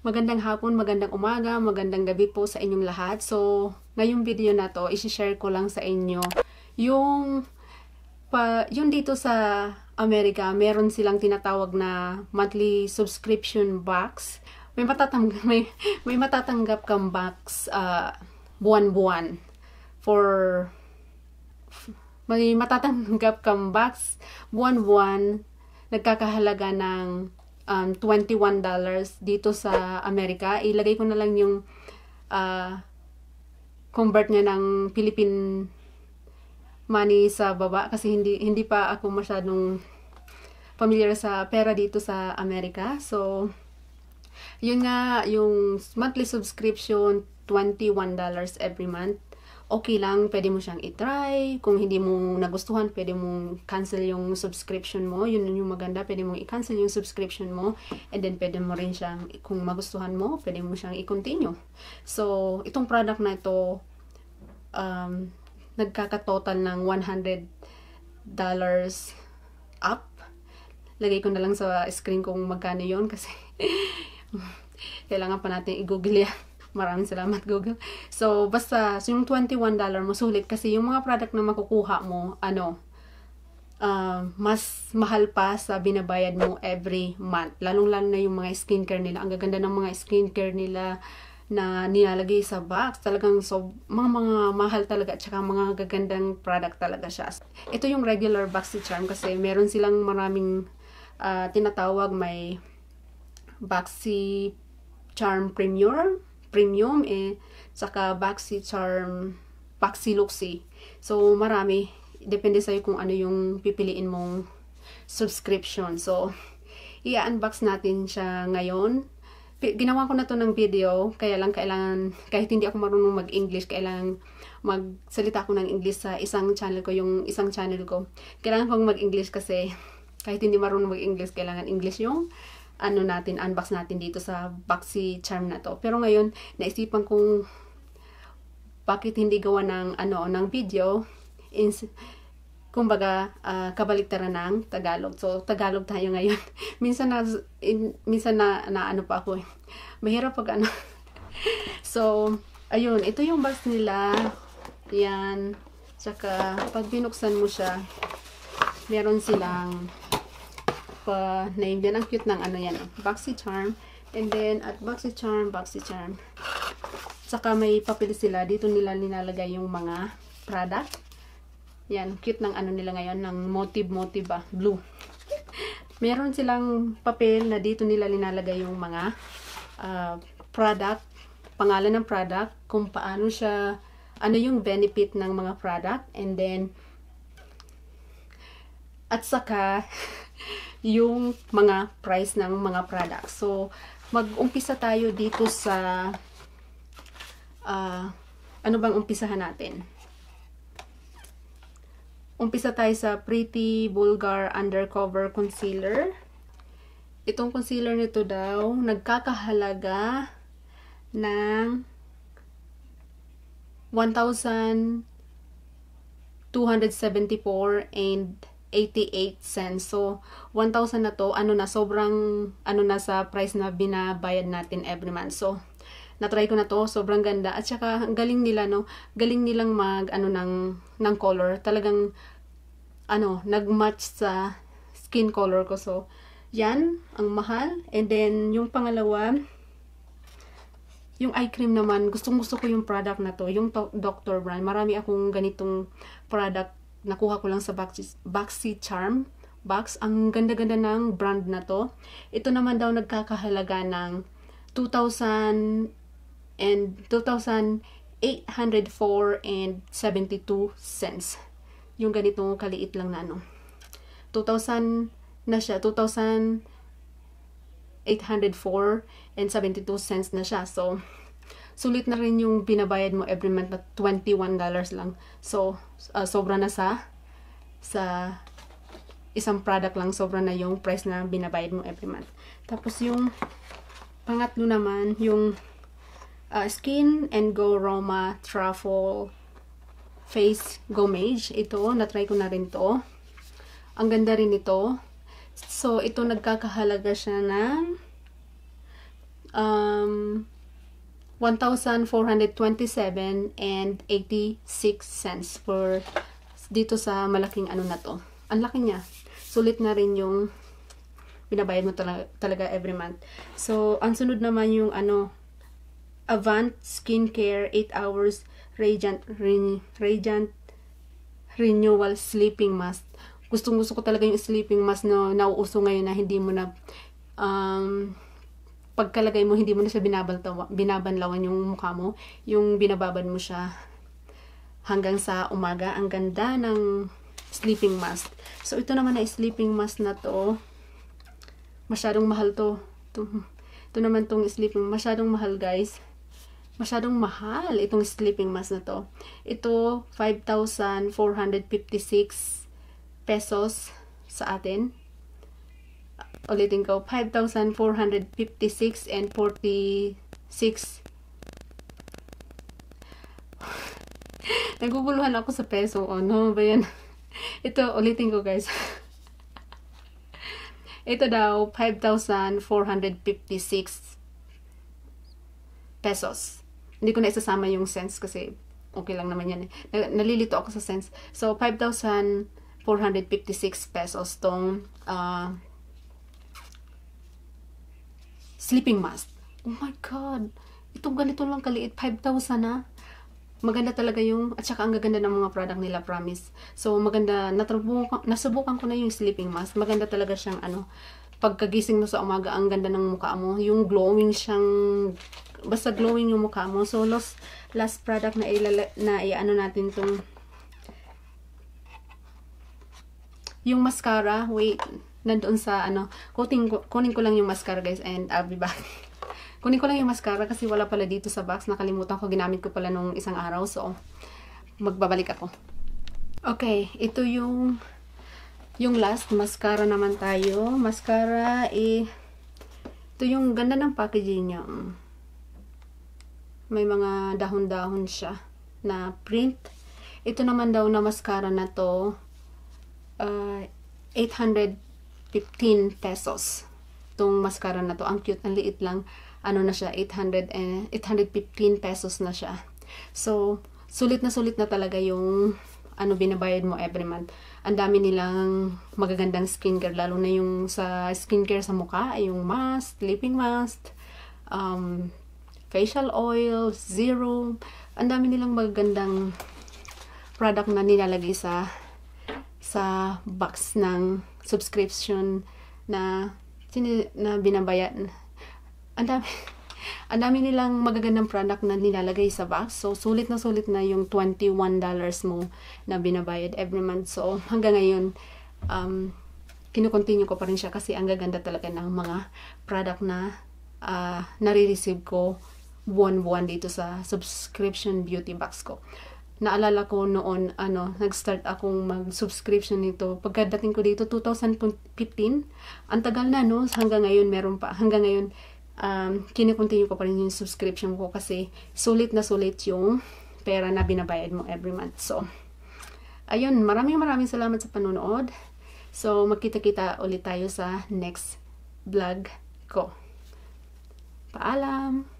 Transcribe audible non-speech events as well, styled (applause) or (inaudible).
Magandang hapon, magandang umaga, magandang gabi po sa inyong lahat. So, ngayong video na to, isi-share ko lang sa inyo yung pa, yung dito sa Amerika, meron silang tinatawag na monthly subscription box. May matatanggap (laughs) may, may matatanggap kang box uh, buwan-buwan for may matatanggap kang box buwan-buwan nagkakahalaga ng um, $21 dito sa Amerika. Ilagay ko na lang yung uh, convert niya ng Philippine money sa baba kasi hindi hindi pa ako masyadong familiar sa pera dito sa Amerika. So, yun nga, yung monthly subscription, $21 every month okay lang, pwede mo siyang i-try. Kung hindi mo nagustuhan, pwede mo cancel yung subscription mo. Yun yung maganda, pwede mong i-cancel yung subscription mo. And then, pwede mo rin siyang, kung magustuhan mo, pwede mo siyang i-continue. So, itong product na ito, um, nagkakatotal ng $100 up. Lagay ko na lang sa screen kung magkano yon kasi (laughs) kailangan pa natin i-google yan. Maraming salamat, Google. So, basta, so yung $21 mo, sulit. Kasi yung mga product na makukuha mo, ano, uh, mas mahal pa sa binabayad mo every month. Lalong-lalo na yung mga skincare nila. Ang gaganda ng mga skincare nila na nilalagay sa box. Talagang so, mga, mga mahal talaga at mga gagandang product talaga siya. Ito yung regular box si Charm kasi meron silang maraming uh, tinatawag may boxy Charm premium premium eh, saka Baxi Charm, Baxi Luxy. So, marami. Depende sa'yo kung ano yung pipiliin mong subscription. So, i-unbox natin siya ngayon. ginawa ko na to ng video, kaya lang kailangan, kahit hindi ako marunong mag-English, kailangan magsalita ako ng English sa isang channel ko, yung isang channel ko. Kailangan kong mag-English kasi kahit hindi marunong mag-English, kailangan English yung ano natin, unbox natin dito sa boxy charm na to. Pero ngayon, naisipan kong bakit hindi gawa ng, ano, ng video. in, kumbaga, uh, kabaliktaran ng Tagalog. So, Tagalog tayo ngayon. (laughs) minsan na, in, minsan na, na ano pa ako eh. Mahirap pag ano. (laughs) so, ayun, ito yung box nila. Yan. Tsaka, pag binuksan mo siya, meron silang naka-name yan. Ang cute ng ano yan. Eh. charm And then, at boxy charm boxy charm Saka may papel sila. Dito nila nilalagay yung mga product. Yan, cute ng ano nila ngayon, ng motive-motive ba ah, blue. (laughs) Meron silang papel na dito nila nilalagay yung mga uh, product, pangalan ng product, kung paano siya, ano yung benefit ng mga product, and then, at saka, (laughs) yung mga price ng mga products. So, mag-umpisa tayo dito sa uh, ano bang umpisahan natin? Umpisa tayo sa Pretty Bulgar Undercover Concealer. Itong concealer nito daw, nagkakahalaga ng 1,274 and 88 cents. So, 1,000 na to, ano na, sobrang, ano na sa price na binabayad natin every month. So, na-try ko na to, sobrang ganda. At saka, ang galing nila, no? Galing nilang mag, ano, ng, ng color. Talagang, ano, nag-match sa skin color ko. So, yan, ang mahal. And then, yung pangalawa, yung eye cream naman, gustong gusto ko yung product na to, yung Dr. Brand. Marami akong ganitong product nakuha ko lang sa Boxy, Charm box. Ang ganda-ganda ng brand na to. Ito naman daw nagkakahalaga ng 2,000 and 2,804 and 72 cents. Yung ganitong kaliit lang na ano. 2,000 na siya. 2,804 and 72 cents na siya. So, sulit na rin yung binabayad mo every month na $21 lang. So, uh, sobra na sa sa isang product lang, sobra na yung price na binabayad mo every month. Tapos yung pangatlo naman, yung uh, Skin and Go Roma Truffle Face Gomage. Ito, natry ko na rin to. Ang ganda rin ito. So, ito nagkakahalaga siya ng um, 1,427 and 86 cents for dito sa malaking ano na to. Ang laki niya. Sulit na rin yung binabayad mo talaga, talaga every month. So, ang sunod naman yung ano, Avant Skincare 8 Hours Radiant, Re Radiant Renewal Sleeping Mask. Gustong gusto ko talaga yung sleeping mask na no, nauuso ngayon na hindi mo na um, pagkalagay mo, hindi mo na siya binabaltawa, binabanlawan yung mukha mo, yung binababad mo siya hanggang sa umaga. Ang ganda ng sleeping mask. So, ito naman na sleeping mask na to. Masyadong mahal to. Ito, ito naman tong sleeping masyadong mahal guys. Masyadong mahal itong sleeping mask na to. Ito, 5,456 pesos sa atin ulitin ko, 5,456 and 46 (laughs) Naguguluhan ako sa peso. O, no, ba yan? (laughs) Ito, ulitin ko guys. (laughs) Ito daw, 5,456 pesos. Hindi ko na isasama yung cents kasi okay lang naman yan. Eh. Nalilito ako sa cents. So, 5,456 pesos tong uh, sleeping mask. Oh my God! Itong ganito lang kaliit, 5,000 na. Ah. Maganda talaga yung, at saka ang gaganda ng mga product nila, promise. So, maganda, natrubukan, nasubukan ko na yung sleeping mask. Maganda talaga siyang, ano, pagkagising mo sa umaga, ang ganda ng mukha mo. Yung glowing siyang, basta glowing yung mukha mo. So, last, last product na, i na ano natin tong yung mascara, wait, nandun sa ano, kuting, kunin ko lang yung mascara guys and I'll be back. (laughs) kunin ko lang yung mascara kasi wala pala dito sa box. Nakalimutan ko, ginamit ko pala nung isang araw. So, magbabalik ako. Okay, ito yung yung last mascara naman tayo. Mascara eh ito yung ganda ng packaging niya. May mga dahon-dahon siya na print. Ito naman daw na mascara na to uh, ah, 800 15 pesos. Itong mascara na to. Ang cute, ang liit lang. Ano na siya, 800 and, 815 pesos na siya. So, sulit na sulit na talaga yung ano binabayad mo every month. Ang dami nilang magagandang skincare, lalo na yung sa skincare sa mukha, yung mask, sleeping mask, um, facial oil, zero. Ang dami nilang magagandang product na nilalagay sa sa box ng subscription na na binabayad. Ang dami, (laughs) ang dami nilang magagandang product na nilalagay sa box. So, sulit na sulit na yung $21 mo na binabayad every month. So, hanggang ngayon, um, kinukontinue ko pa rin siya kasi ang gaganda talaga ng mga product na uh, nare-receive ko buwan-buwan dito sa subscription beauty box ko naalala ko noon, ano, nag-start akong mag-subscription nito. Pagkadating ko dito, 2015, ang tagal na, no? Hanggang ngayon, meron pa. Hanggang ngayon, um, kinikontinue ko pa rin yung subscription ko kasi sulit na sulit yung pera na binabayad mo every month. So, ayun, maraming maraming salamat sa panonood. So, magkita-kita ulit tayo sa next vlog ko. Paalam!